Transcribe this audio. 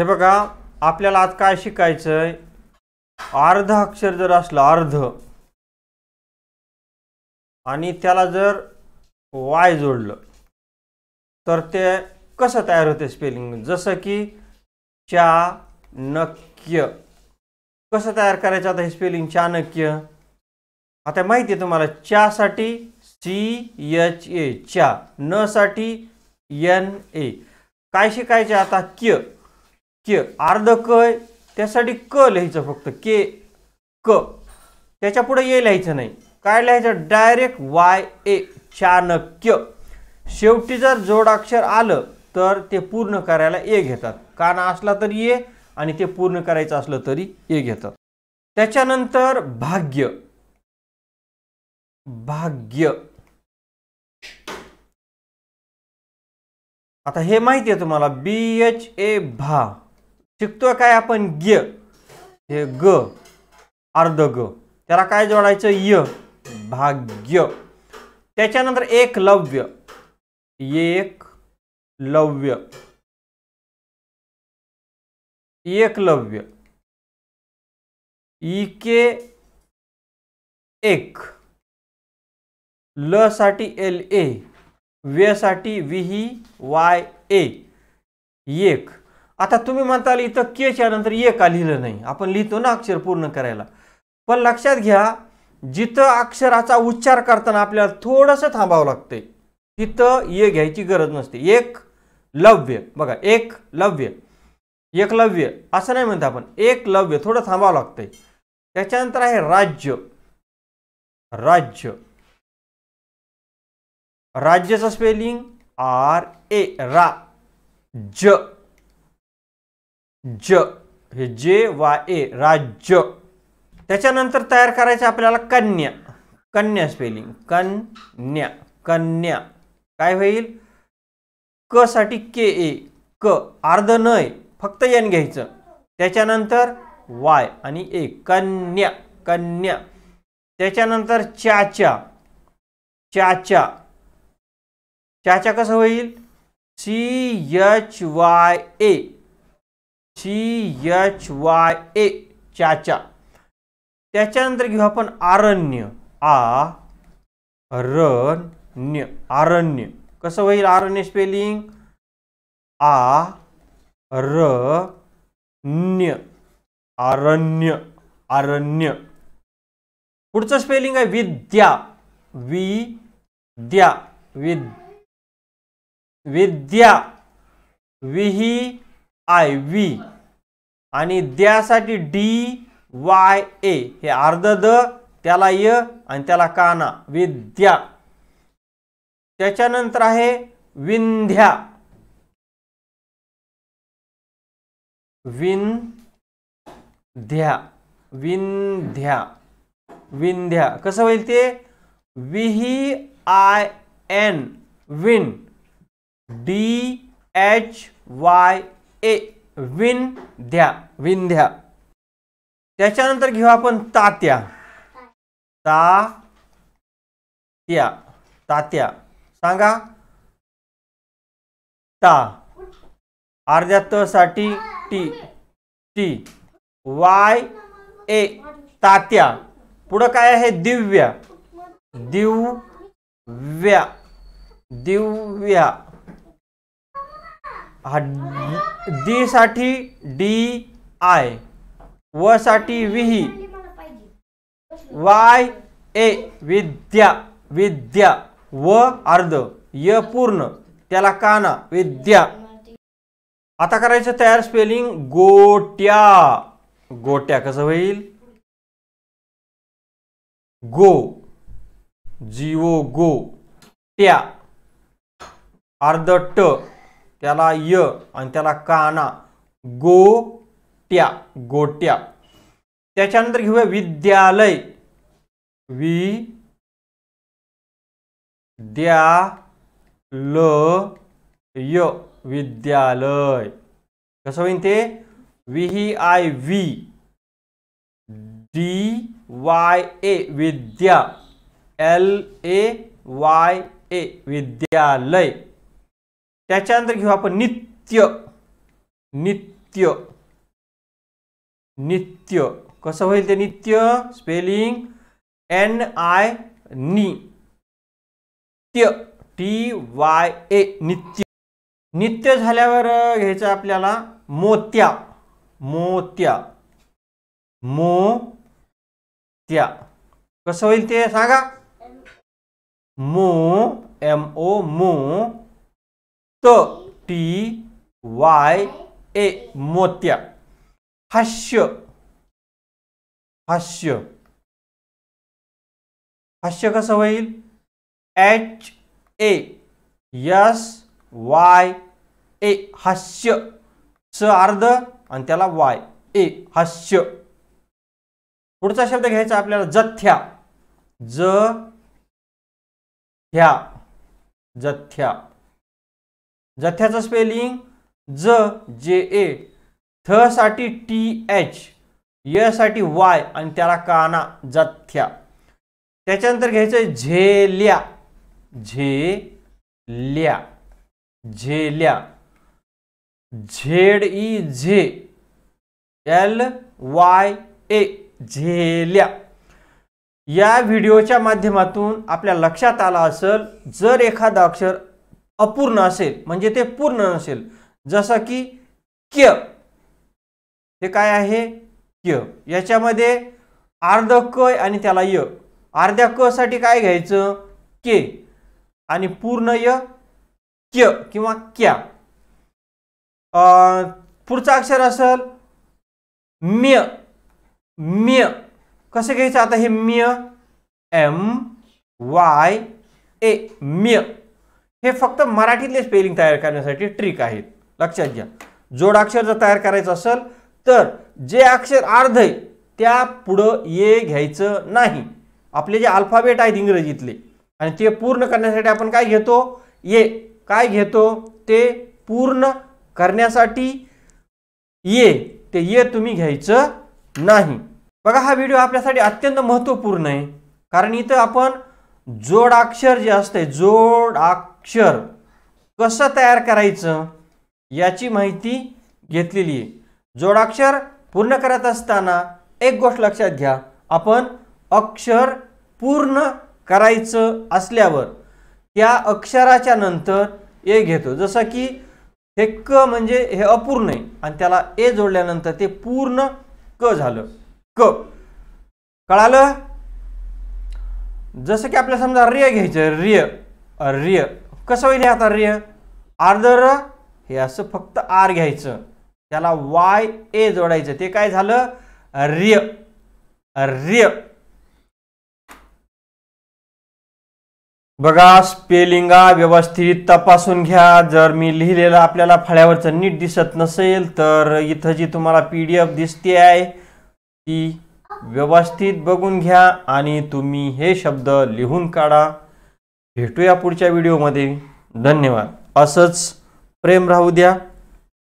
हे बघा आपल्याला आज काय शिकायचं अर्ध अक्षर जर असलं अर्ध आणि त्याला जर वाय जोडलं तर ते कसं तयार होते स्पेलिंग जसं की नक्य कसं तयार करायचं आता हे स्पेलिंग चाणक्य आता माहिती आहे तुम्हाला च्यासाठी सी एच ए च्या न साठी एन ए काय शिकायचे आता क्य के अर्ध क आहे त्यासाठी क लिहायचं फक्त के क त्याच्या पुढे ये लिहायचं नाही काय लिहायचं डायरेक्ट वाय ए चाणक्य शेवटी जर जोडाक्षर आलं तर ते पूर्ण करायला ए घेतात काना असला तरी ये आणि ते पूर्ण करायचं असलं तरी ए घेतात त्याच्यानंतर भाग्य भाग्य आता हे माहिती आहे तुम्हाला बी एच ए भा शिकतोय काय आपण ग्य हे ग अर्ध ग त्याला काय जोडायचं य भाग्य त्याच्यानंतर एक लव्य एक लव्य एकलव्य इके एक ल साठी एल ए व्य साठी व्ही वाय ए एक आता तुम्ही म्हणताल इथं केच्या नंतर ये का लिहिलं नाही आपण लिहितो ना अक्षर पूर्ण करायला पण लक्षात घ्या जिथं अक्षराचा उच्चार करताना आपल्याला थोडंसं थांबावं लागते तिथं ये घ्यायची गरज नसते एक लव्य बघा एक लव्य एक लव्य असं नाही म्हणतो आपण एक लव्य थोडं थांबावं लागतंय त्याच्यानंतर आहे राज्य राज्य राज्याचं स्पेलिंग आर ए रा ज ज हे जे वा ए राज्य त्याच्यानंतर तयार करायचं आपल्याला कन्या कन्या स्पेलिंग कन्या कन्या काय होईल क साठी के ए क अर्ध नय फक्त एन घ्यायचं त्याच्यानंतर वाय आणि ए कन्या कन्या त्याच्यानंतर चाचा चाचा चाचा कसं होईल C H Y A C H Y A चाचा त्याच्यानंतर घेऊ आपण आरण्य आ रण्य आरण्य कसं होईल आरण्य स्पेलिंग आ र न्य आरण्य आरण्य पुढचं स्पेलिंग आहे विद्या वि विद्या विद्या विही आय व्ही आणि द्यासाठी डी वाय ए हे अर्ध द त्याला य आणि त्याला काना विद्या त्याच्यानंतर आहे विंध्या विन ध्या विंध्या विंध्या कसं होईल ते विही आय एन विन डी एच वाय ए विन विनध्या त्याच्यानंतर घेऊ आपण तात्या ता त्या तात्या सांगा ता अर्ध्या टी टी वाय ए तात्या पुढं काय आहे दिव्या दिव्या दिव्या डी साठी डी आय व साठी विही वाय ए विद्या विद्या व अर्ध य पूर्ण त्याला काना विद्या आता करायचं तयार स्पेलिंग गोट्या गोट्या कसं होईल गो जीओ गो ट्या अर्ध ट त्याला य आणि त्याला काना गोट्या गोट्या त्याच्यानंतर घेऊया विद्यालय वी द्या ल य विद्यालय कसं होईन ते V I V D Y A विद्या एल ए वाय ए विद्यालय त्याच्यानंतर घेऊ आपण नित्य नित्य नित्य कसं होईल ते नित्य स्पेलिंग एन आय नी नित्य टी वाय ए नित्य नित्य झाल्यावर घ्यायचं आपल्याला मोत्या मोत्या मो त्या कसं होईल ते सांगा मो एम ओ मो त टी वाय ए मोत्या हास्य हास्य हास्य कसं होईल H A S Y A हास्य स अर्ध आणि त्याला वाय ए हास्य पुढचा शब्द घ्यायचा आपल्याला जथ्या ज ह्या जथ्या जथ्याचं स्पेलिंग ज जे ए थसाठी टी एच यसाठी वाय आणि त्याला काना जथ्या त्याच्यानंतर घ्यायचं झेल्या ल्या झेल्या झेड ई झे एल वाय ए झेल्या या व्हिडिओच्या माध्यमातून आपल्या लक्षात आला असेल जर एखादा अक्षर अपूर्ण असेल म्हणजे ते पूर्ण नसेल जसं की क्य ते काय आहे क्य याच्यामध्ये अर्ध क आणि त्याला य अर्ध्या क साठी काय घ्यायचं के आणि पूर्ण य क्य किंवा क्या पुढचं अक्षर असेल म्य म्य कसं घ्यायचं आता हे म्य एम वाय ए म्य हे फक्त मराठीतले स्पेलिंग तयार करण्यासाठी ट्रिक आहेत लक्षात घ्या जोडाक्षर जर तयार करायचं असेल तर जे अक्षर अर्ध आहे त्या पुढं ये घ्यायचं नाही आपले जे अल्फाबेट आहेत इंग्रजीतले आणि ते पूर्ण करण्यासाठी आपण काय घेतो ये काय घेतो ते पूर्ण करण्यासाठी ये ते ये तुम्ही घ्यायचं नाही बघा हा व्हिडिओ आपल्यासाठी अत्यंत महत्त्वपूर्ण आहे कारण इथं आपण जोडाक्षर जे असतंय जोडाक्ष अक्षर कसं तयार करायचं याची माहिती घेतलेली आहे जोडाक्षर पूर्ण करत असताना एक गोष्ट लक्षात घ्या आपण अक्षर पूर्ण करायचं असल्यावर त्या अक्षराच्या नंतर ए घेतो जसं की हे क म्हणजे हे अपूर्ण आहे आणि त्याला ए जोडल्यानंतर ते पूर्ण क झालं क कळालं जसं की आपल्याला समजा र्य घ्यायचं र्य कसं होईल हे आर आर्दर हे असं फक्त आर घ्यायचं त्याला वाय ए जोडायचं ते काय झालं रिय र्य बघा स्पेलिंगा व्यवस्थित तपासून घ्या जर मी लिहिलेलं आपल्याला फळ्यावरचं नीट दिसत नसेल तर इथं जी तुम्हाला पी डी एफ दिसते आहे ती व्यवस्थित बघून घ्या आणि तुम्ही हे शब्द लिहून काढा भेटूया पुढच्या व्हिडिओमध्ये धन्यवाद असंच प्रेम राहू द्या